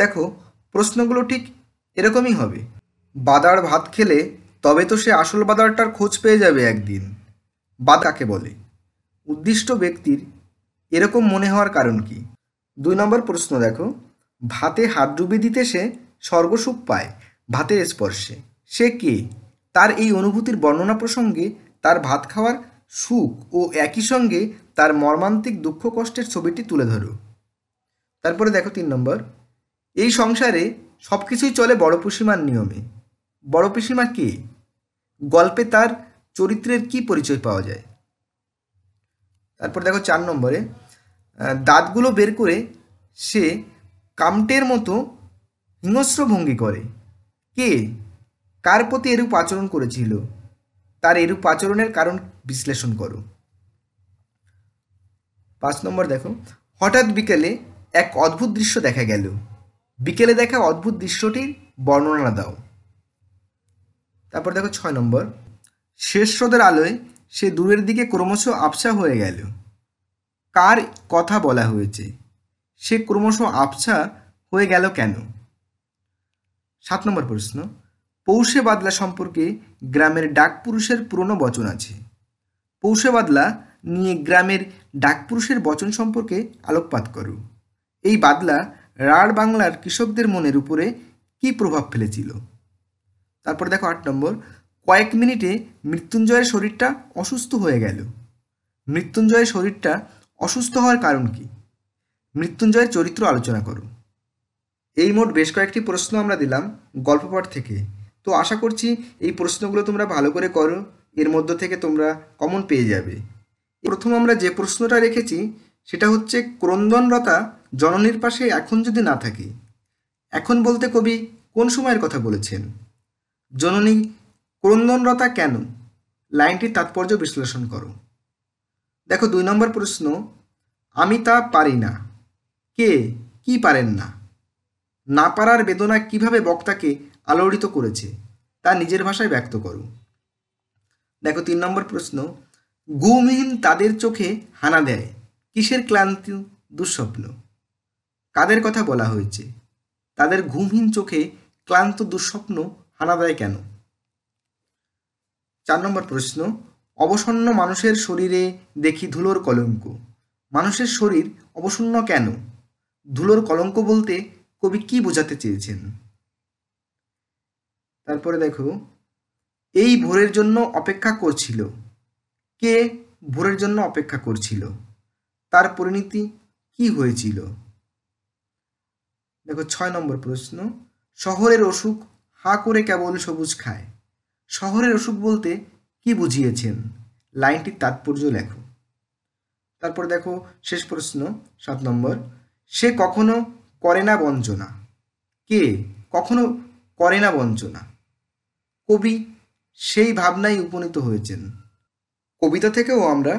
দেখো প্রশ্নগুলো ঠিক এরকমই হবে বাদার ভাত খেলে তবে তো সে আসল বাদারটার খোঁজ পেয়ে যাবে একদিন বাদ কাকে বলে উদ্দিষ্ট ব্যক্তির এরকম মনে হওয়ার কারণ কি দুই নম্বর প্রশ্ন দেখো ভাতে হাত ডুবে দিতে সে স্বর্গসুখ পায় ভাতের স্পর্শে সে কে তার এই অনুভূতির বর্ণনা প্রসঙ্গে তার ভাত খাওয়ার সুখ ও একই সঙ্গে তার মর্মান্তিক দুঃখ কষ্টের ছবিটি তুলে ধরো তারপরে দেখো তিন নম্বর এই সংসারে সব কিছুই চলে বড় পিসিমার নিয়মে বড় পিসিমা কে গল্পে তার চরিত্রের কি পরিচয় পাওয়া যায় তারপর দেখো চার নম্বরে দাঁতগুলো বের করে সে কামটের মতো হিংস্র ভঙ্গি করে কে কার প্রতি এরূপ আচরণ করেছিল তার এরূপ আচরণের কারণ বিশ্লেষণ করো পাঁচ নম্বর দেখো হঠাৎ বিকেলে এক অদ্ভুত দৃশ্য দেখা গেল বিকেলে দেখা অদ্ভুত দৃশ্যটির বর্ণনা দাও তারপর দেখো ছয় নম্বর শেষ রোদের আলোয় সে দূরের দিকে ক্রমশ আবসা হয়ে গেল কার কথা বলা হয়েছে সে ক্রমশ আবসা হয়ে গেল কেন সাত নম্বর প্রশ্ন পৌষে বাদলা সম্পর্কে গ্রামের ডাক পুরুষের পুরনো বচন আছে পৌষে বাদলা নিয়ে গ্রামের ডাক পুরুষের বচন সম্পর্কে আলোকপাত করো এই বাদলা রাঢ় বাংলার কৃষকদের মনের উপরে কি প্রভাব ফেলেছিল তারপর দেখো আট নম্বর কয়েক মিনিটে মৃত্যুঞ্জয়ের শরীরটা অসুস্থ হয়ে গেল মৃত্যুঞ্জয়ের শরীরটা অসুস্থ হওয়ার কারণ কি মৃত্যুঞ্জয়ের চরিত্র আলোচনা করো এই মোট বেশ কয়েকটি প্রশ্ন আমরা দিলাম পাঠ থেকে তো আশা করছি এই প্রশ্নগুলো তোমরা ভালো করে করো এর মধ্য থেকে তোমরা কমন পেয়ে যাবে প্রথম আমরা যে প্রশ্নটা রেখেছি সেটা হচ্ছে ক্রন্দনরতা জননীর পাশে এখন যদি না থাকে এখন বলতে কবি কোন সময়ের কথা বলেছেন জননী ক্রন্দনরতা কেন লাইনটির তাৎপর্য বিশ্লেষণ করো দেখো দুই নম্বর প্রশ্ন আমি তা পারি না কে কি পারেন না না পারার বেদনা কিভাবে বক্তাকে আলোড়িত করেছে তা নিজের ভাষায় ব্যক্ত করো দেখো তিন নম্বর প্রশ্ন গুমহীন তাদের চোখে হানা দেয় কিসের ক্লান্তি দুঃস্বপ্ন কাদের কথা বলা হয়েছে তাদের ঘুমহীন চোখে ক্লান্ত দুঃস্বপ্ন হানা দেয় কেন চার নম্বর প্রশ্ন অবসন্ন মানুষের শরীরে দেখি ধুলোর কলঙ্ক মানুষের শরীর অবসন্ন কেন ধুলোর কলঙ্ক বলতে কবি কি বোঝাতে চেয়েছেন তারপরে দেখো এই ভোরের জন্য অপেক্ষা করছিল কে ভোরের জন্য অপেক্ষা করছিল তার পরিণতি কি হয়েছিল দেখো ছয় নম্বর প্রশ্ন শহরের অসুখ হা করে কেবল সবুজ খায় শহরের অসুখ বলতে কি বুঝিয়েছেন লাইনটির তাৎপর্য লেখো তারপর দেখো শেষ প্রশ্ন সাত নম্বর সে কখনো করে না বঞ্চনা কে কখনো করে না বঞ্চনা কবি সেই ভাবনায় উপনীত হয়েছেন কবিতা থেকেও আমরা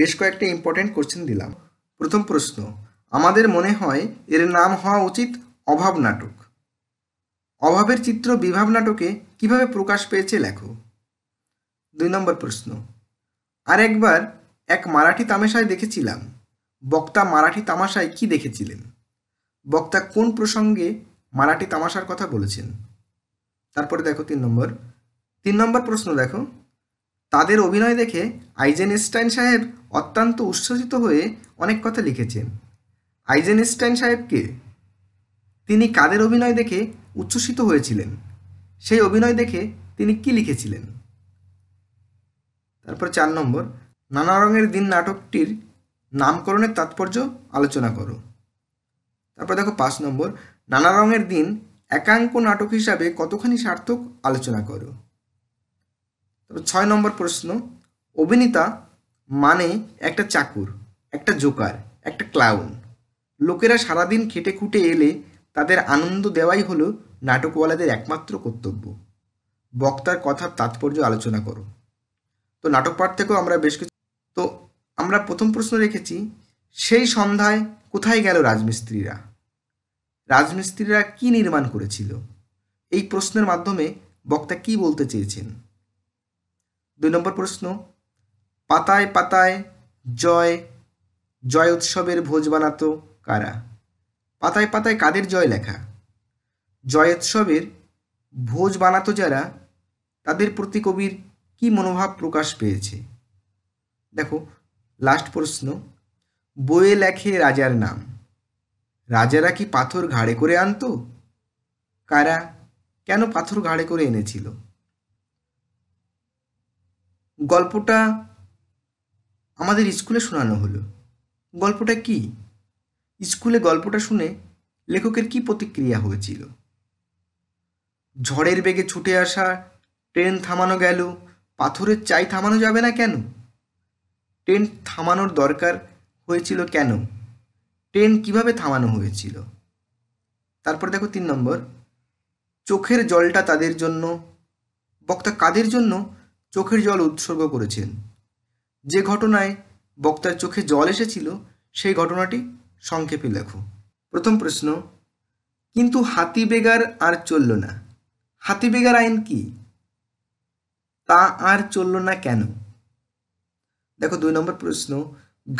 বেশ কয়েকটা ইম্পর্টেন্ট কোশ্চেন দিলাম প্রথম প্রশ্ন আমাদের মনে হয় এর নাম হওয়া উচিত অভাব নাটক অভাবের চিত্র বিভাব নাটকে কিভাবে প্রকাশ পেয়েছে লেখো দুই নম্বর প্রশ্ন আর একবার এক মারাঠি তামাশায় দেখেছিলাম বক্তা মারাঠি তামাশায় কি দেখেছিলেন বক্তা কোন প্রসঙ্গে মারাঠি তামাশার কথা বলেছেন তারপরে দেখো তিন নম্বর তিন নম্বর প্রশ্ন দেখো তাদের অভিনয় দেখে আইজেনস্টাইন সাহেব অত্যন্ত উচ্ছ্বসিত হয়ে অনেক কথা লিখেছেন আইজেনস্টাইন সাহেবকে তিনি কাদের অভিনয় দেখে উচ্ছ্বসিত হয়েছিলেন সেই অভিনয় দেখে তিনি কি লিখেছিলেন তারপর চার নম্বর নানা রঙের দিন নাটকটির নামকরণের তাৎপর্য আলোচনা করো তারপর দেখো পাঁচ নম্বর নানা রঙের দিন একাঙ্ক নাটক হিসাবে কতখানি সার্থক আলোচনা করো তবে ছয় নম্বর প্রশ্ন অভিনেতা মানে একটা চাকুর একটা জোকার একটা ক্লাউন লোকেরা সারাদিন খেটে খুঁটে এলে তাদের আনন্দ দেওয়াই হলো নাটকওয়ালাদের একমাত্র কর্তব্য বক্তার কথার তাৎপর্য আলোচনা করো তো নাটক পাঠ থেকেও আমরা বেশ কিছু তো আমরা প্রথম প্রশ্ন রেখেছি সেই সন্ধ্যায় কোথায় গেল রাজমিস্ত্রিরা রাজমিস্ত্রিরা কি নির্মাণ করেছিল এই প্রশ্নের মাধ্যমে বক্তা কি বলতে চেয়েছেন দুই নম্বর প্রশ্ন পাতায় পাতায় জয় জয় উৎসবের ভোজ বানাতো কারা পাতায় পাতায় কাদের জয় লেখা জয় উৎসবের ভোজ বানাতো যারা তাদের প্রতি কবির কী মনোভাব প্রকাশ পেয়েছে দেখো লাস্ট প্রশ্ন বইয়ে লেখে রাজার নাম রাজারা কি পাথর ঘাড়ে করে আনতো কারা কেন পাথর ঘাড়ে করে এনেছিল গল্পটা আমাদের স্কুলে শোনানো হলো গল্পটা কি স্কুলে গল্পটা শুনে লেখকের কি প্রতিক্রিয়া হয়েছিল ঝড়ের বেগে ছুটে আসা ট্রেন থামানো গেল পাথরের চাই থামানো যাবে না কেন ট্রেন থামানোর দরকার হয়েছিল কেন ট্রেন কিভাবে থামানো হয়েছিল তারপর দেখো তিন নম্বর চোখের জলটা তাদের জন্য বক্তা কাদের জন্য চোখের জল উৎসর্গ করেছেন যে ঘটনায় বক্তার চোখে জল এসেছিল সেই ঘটনাটি সংক্ষেপে লেখো প্রথম প্রশ্ন কিন্তু হাতি বেগার আর চলল না হাতি বেগার আইন কি তা আর চলল না কেন দেখো দুই নম্বর প্রশ্ন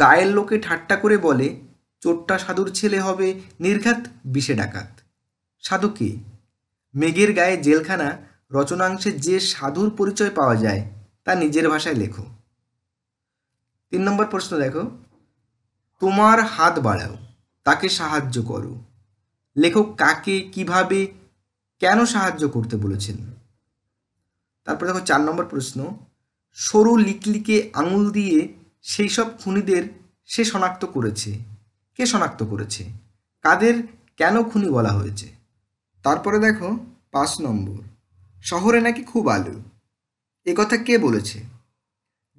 গায়ের লোকে ঠাট্টা করে বলে চোরটা সাধুর ছেলে হবে নির্ঘাত বিষে ডাকাত সাধু কে মেঘের গায়ে জেলখানা রচনাংশে যে সাধুর পরিচয় পাওয়া যায় তা নিজের ভাষায় লেখো তিন নম্বর প্রশ্ন দেখো তোমার হাত বাড়াও তাকে সাহায্য করো লেখক কাকে কিভাবে কেন সাহায্য করতে বলেছেন তারপরে দেখো চার নম্বর প্রশ্ন সরু লিকলিকে আঙুল দিয়ে সেই সব খুনিদের সে শনাক্ত করেছে কে শনাক্ত করেছে কাদের কেন খুনি বলা হয়েছে তারপরে দেখো পাঁচ নম্বর শহরে নাকি খুব আলো কথা কে বলেছে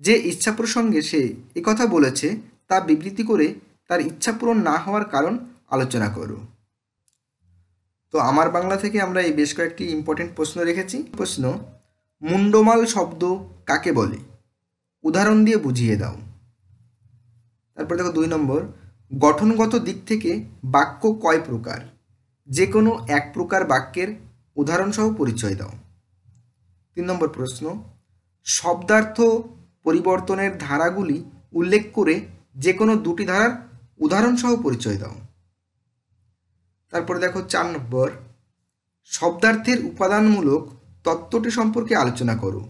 যে ইচ্ছা প্রসঙ্গে সে একথা বলেছে তা বিবৃতি করে তার ইচ্ছা পূরণ না হওয়ার কারণ আলোচনা করো তো আমার বাংলা থেকে আমরা এই বেশ কয়েকটি ইম্পর্টেন্ট প্রশ্ন রেখেছি প্রশ্ন মুন্ডমাল শব্দ কাকে বলে উদাহরণ দিয়ে বুঝিয়ে দাও তারপর দেখো দুই নম্বর গঠনগত দিক থেকে বাক্য কয় প্রকার যে কোনো এক প্রকার বাক্যের উদাহরণসহ পরিচয় দাও তিন নম্বর প্রশ্ন শব্দার্থ পরিবর্তনের ধারাগুলি উল্লেখ করে যে কোনো দুটি ধারার উদাহরণসহ পরিচয় দাও তারপরে দেখো চার নম্বর শব্দার্থের উপাদানমূলক তত্ত্বটি সম্পর্কে আলোচনা করো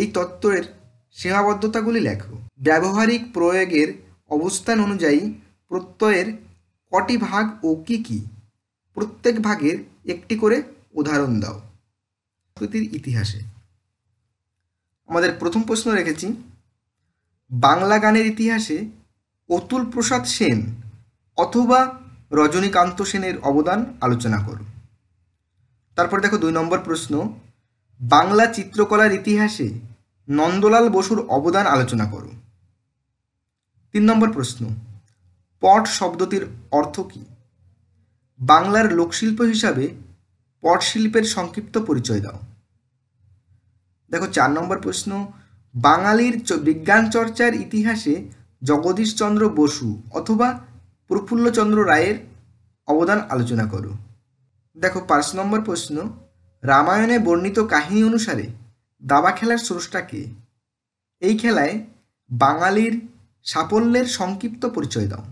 এই তত্ত্বের সীমাবদ্ধতাগুলি লেখো ব্যবহারিক প্রয়োগের অবস্থান অনুযায়ী প্রত্যয়ের কটি ভাগ ও কি কি প্রত্যেক ভাগের একটি করে উদাহরণ দাও সংস্কৃতির ইতিহাসে আমাদের প্রথম প্রশ্ন রেখেছি বাংলা গানের ইতিহাসে অতুল প্রসাদ সেন অথবা রজনীকান্ত সেনের অবদান আলোচনা করো তারপর দেখো দুই নম্বর প্রশ্ন বাংলা চিত্রকলার ইতিহাসে নন্দলাল বসুর অবদান আলোচনা করো তিন নম্বর প্রশ্ন পট শব্দটির অর্থ কী বাংলার লোকশিল্প হিসাবে পটশিল্পের সংক্ষিপ্ত পরিচয় দাও দেখো চার নম্বর প্রশ্ন বাঙালির বিজ্ঞান চর্চার ইতিহাসে জগদীশচন্দ্র বসু অথবা প্রফুল্লচন্দ্র রায়ের অবদান আলোচনা করো দেখো পাঁচ নম্বর প্রশ্ন রামায়ণে বর্ণিত কাহিনী অনুসারে দাবা খেলার স্রষ্টা কে এই খেলায় বাঙালির সাফল্যের সংক্ষিপ্ত পরিচয় দাও